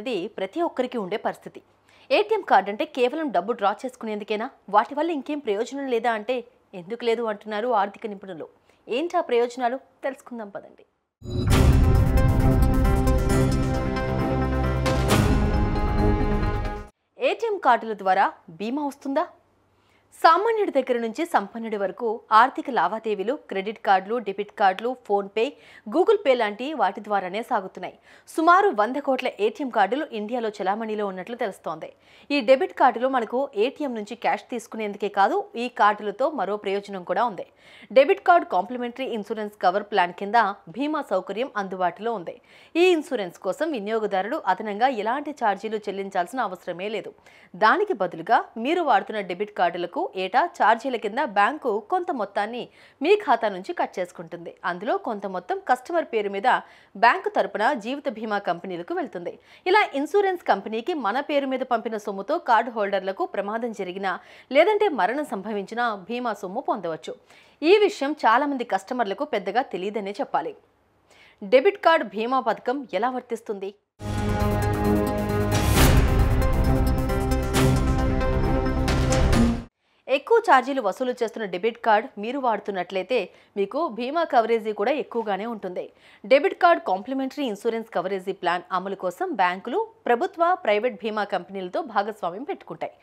అనేది ప్రతి ఒక్కరికి ఉండే పరిస్థితి ఏటీఎం కార్డు అంటే కేవలం డబ్బు డ్రా చేసుకునేందుకేనా వాటి వల్ల ఇంకేం ప్రయోజనం లేదా అంటే ఎందుకు లేదు అంటున్నారు ఆర్థిక నిపుణులు ఏంటి ఆ ప్రయోజనాలు తెలుసుకుందాం పదండి ఏటీఎం కార్డుల ద్వారా బీమా వస్తుందా సామాన్యుడి దగ్గర నుంచి సంపన్నుడి వరకు ఆర్థిక లావాదేవీలు క్రెడిట్ కార్డులు డెబిట్ కార్డులు ఫోన్పే గూగుల్ పే లాంటి వాటి ద్వారానే సాగుతున్నాయి సుమారు వంద కోట్ల ఏటీఎం కార్డులు ఇండియాలో చలామణిలో ఉన్నట్లు తెలుస్తోంది ఈ డెబిట్ కార్డులు మనకు ఏటీఎం నుంచి క్యాష్ తీసుకునేందుకే కాదు ఈ కార్డులతో మరో ప్రయోజనం కూడా ఉంది debit card complimentary insurance cover plan కింద బీమా సౌకర్యం అందుబాటులో ఉంది ఈ ఇన్సూరెన్స్ కోసం వినియోగదారుడు అదనంగా ఎలాంటి ఛార్జీలు చెల్లించాల్సిన అవసరమే లేదు దానికి బదులుగా మీరు వాడుతున్న డెబిట్ కార్డులకు ఏటా ఛార్జీల కింద బ్యాంకు కొంత మొత్తాన్ని మీ ఖాతా నుంచి కట్ చేసుకుంటుంది అందులో కొంత మొత్తం కస్టమర్ పేరు మీద బ్యాంకు తరపున జీవిత బీమా కంపెనీలకు వెళ్తుంది ఇలా ఇన్సూరెన్స్ కంపెనీకి మన పేరు మీద పంపిన సొమ్ముతో కార్డు హోల్డర్లకు ప్రమాదం జరిగినా లేదంటే మరణం సంభవించినా బీమా సొమ్ము పొందవచ్చు ఈ విషయం చాలామంది కస్టమర్లకు పెద్దగా తెలియదనే చెప్పాలి డెబిట్ కార్డు బీమా పథకం ఎలా వర్తిస్తుంది ఎక్కువ ఛార్జీలు వసూలు చేస్తున్న డెబిట్ కార్డ్ మీరు వాడుతున్నట్లయితే మీకు బీమా కవరేజీ కూడా ఎక్కువగానే ఉంటుంది debit card complimentary insurance coverage plan అమలు కోసం బ్యాంకులు ప్రభుత్వ ప్రైవేట్ బీమా కంపెనీలతో భాగస్వామ్యం పెట్టుకుంటాయి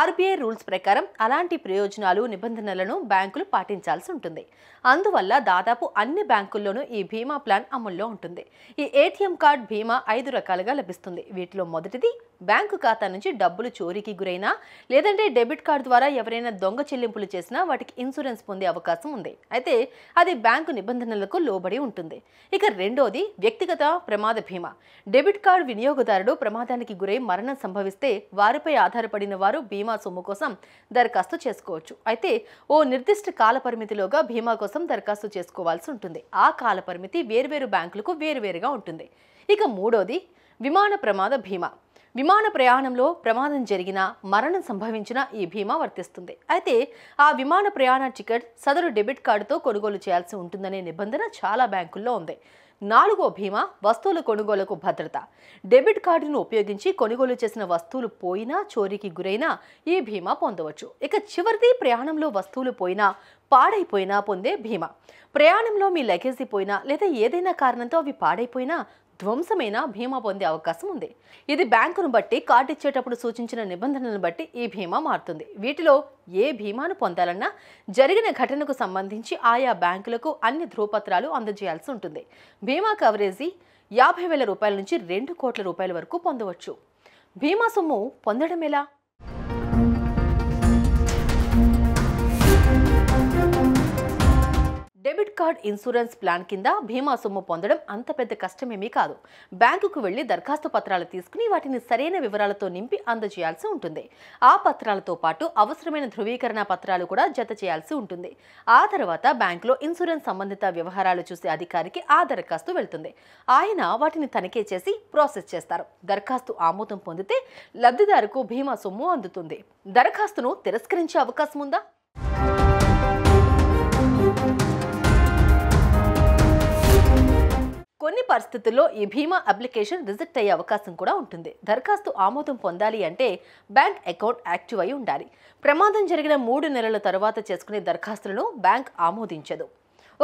ఆర్బీఐ రూల్స్ ప్రకారం అలాంటి ప్రయోజనాలు నిబంధనలను బ్యాంకులు పాటించాల్సి ఉంటుంది అందువల్ల దాదాపు అన్ని బ్యాంకుల్లోనూ ఈ బీమా ప్లాన్ అమల్లో ఉంటుంది ఈ ఏటీఎం కార్డ్ బీమా ఐదు రకాలుగా లభిస్తుంది వీటిలో మొదటిది బ్యాంకు ఖాతా నుంచి డబ్బులు చోరీకి గురైనా లేదంటే డెబిట్ కార్డు ద్వారా ఎవరైనా దొంగ చెల్లింపులు చేసినా వాటికి ఇన్సూరెన్స్ పొందే అవకాశం ఉంది అయితే అది బ్యాంకు నిబంధనలకు లోబడి ఉంటుంది ఇక రెండోది వ్యక్తిగత ప్రమాద భీమా డెబిట్ కార్డు వినియోగదారుడు ప్రమాదానికి గురై మరణం సంభవిస్తే వారిపై ఆధారపడిన వారు బీమా సొమ్ము కోసం దరఖాస్తు చేసుకోవచ్చు అయితే ఓ నిర్దిష్ట కాల పరిమితిలోగా బీమా కోసం దరఖాస్తు చేసుకోవాల్సి ఉంటుంది ఆ కాల పరిమితి వేర్వేరు బ్యాంకులకు వేరువేరుగా ఉంటుంది ఇక మూడోది విమాన ప్రమాద భీమా విమాన ప్రయాణంలో ప్రమాదం జరిగిన మరణం సంభవించిన ఈ భీమా వర్తిస్తుంది అయితే ఆ విమాన ప్రయాణ టికెట్ సదరు డెబిట్ కార్డుతో కొనుగోలు చేయాల్సి ఉంటుందనే నిబంధన చాలా బ్యాంకుల్లో ఉంది నాలుగో భీమా వస్తువుల కొనుగోలుకు భద్రత డెబిట్ కార్డును ఉపయోగించి కొనుగోలు చేసిన వస్తువులు పోయినా చోరీకి గురైనా ఈ భీమా పొందవచ్చు ఇక చివరిది ప్రయాణంలో వస్తువులు పోయినా పాడైపోయినా పొందే భీమా ప్రయాణంలో మీ లగేజీ పోయినా లేదా ఏదైనా కారణంతో అవి పాడైపోయినా ధ్వంసమైన బీమా పొందే అవకాశం ఉంది ఇది బ్యాంకును బట్టి కార్డు ఇచ్చేటప్పుడు సూచించిన నిబంధనలను బట్టి ఈ భీమా మారుతుంది వీటిలో ఏ బీమాను పొందాలన్నా జరిగిన ఘటనకు సంబంధించి ఆయా బ్యాంకులకు అన్ని ధ్రువపత్రాలు అందజేయాల్సి ఉంటుంది బీమా కవరేజీ యాభై వేల రూపాయల నుంచి రెండు కోట్ల రూపాయల వరకు పొందవచ్చు భీమా సొమ్ము పొందడం ఎలా డెబిట్ కార్డ్ ఇన్సూరెన్స్ ప్లాన్ కింద బీమా సొమ్ము పొందడం అంత పెద్ద కష్టమేమీ కాదు బ్యాంకుకు వెళ్లి దరఖాస్తు పత్రాలు తీసుకుని వాటిని సరైన వివరాలతో నింపి అందజేయాల్సి ఉంటుంది ఆ పత్రాలతో పాటు అవసరమైన ధృవీకరణ పత్రాలు కూడా జత చేయాల్సి ఉంటుంది ఆ తర్వాత బ్యాంకులో ఇన్సూరెన్స్ సంబంధిత వ్యవహారాలు చూసే అధికారికి ఆ దరఖాస్తు వెళ్తుంది ఆయన వాటిని తనిఖీ చేసి ప్రాసెస్ చేస్తారు దరఖాస్తు ఆమోదం పొందితే లబ్ధిదారుకు భీమా సొమ్ము అందుతుంది దరఖాస్తును తిరస్కరించే అవకాశం ఉందా పరిస్థితుల్లో ఈ బీమా అప్లికేషన్ రిజెక్ట్ అయ్యే అవకాశం కూడా ఉంటుంది దరఖాస్తు ఆమోదం పొందాలి అంటే బ్యాంక్ అకౌంట్ యాక్టివ్ అయి ఉండాలి ప్రమాదం జరిగిన మూడు నెలల తర్వాత చేసుకునే దరఖాస్తులను బ్యాంక్ ఆమోదించదు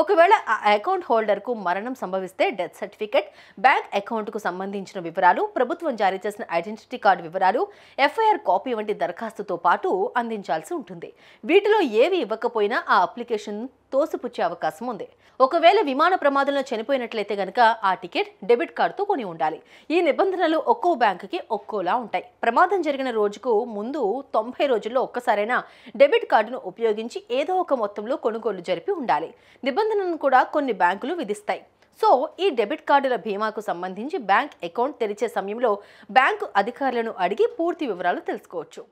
ఒకవేళ ఆ అకౌంట్ హోల్డర్కు మరణం సంభవిస్తే డెత్ సర్టిఫికెట్ బ్యాంక్ అకౌంట్కు సంబంధించిన వివరాలు ప్రభుత్వం జారీ చేసిన ఐడెంటిటీ కార్డు వివరాలు ఎఫ్ఐఆర్ కాపీ వంటి దరఖాస్తుతో పాటు అందించాల్సి ఉంటుంది వీటిలో ఏవి ఇవ్వకపోయినా ఆ అప్లికేషన్ తోసిపుచ్చే అవకాశం ఉంది ఒకవేళ విమాన ప్రమాదంలో చనిపోయినట్లయితే గనక ఆ టికెట్ డెబిట్ కార్డుతో కొని ఉండాలి ఈ నిబంధనలు ఒక్కో బ్యాంకుకి ఒక్కోలా ఉంటాయి ప్రమాదం జరిగిన రోజుకు ముందు తొంభై రోజుల్లో ఒక్కసారైనా డెబిట్ కార్డును ఉపయోగించి ఏదో ఒక మొత్తంలో కొనుగోలు జరిపి ఉండాలి నిబంధనలను కూడా కొన్ని బ్యాంకులు విధిస్తాయి సో ఈ డెబిట్ కార్డుల బీమాకు సంబంధించి బ్యాంక్ అకౌంట్ తెరిచే సమయంలో బ్యాంకు అధికారులను అడిగి పూర్తి వివరాలు తెలుసుకోవచ్చు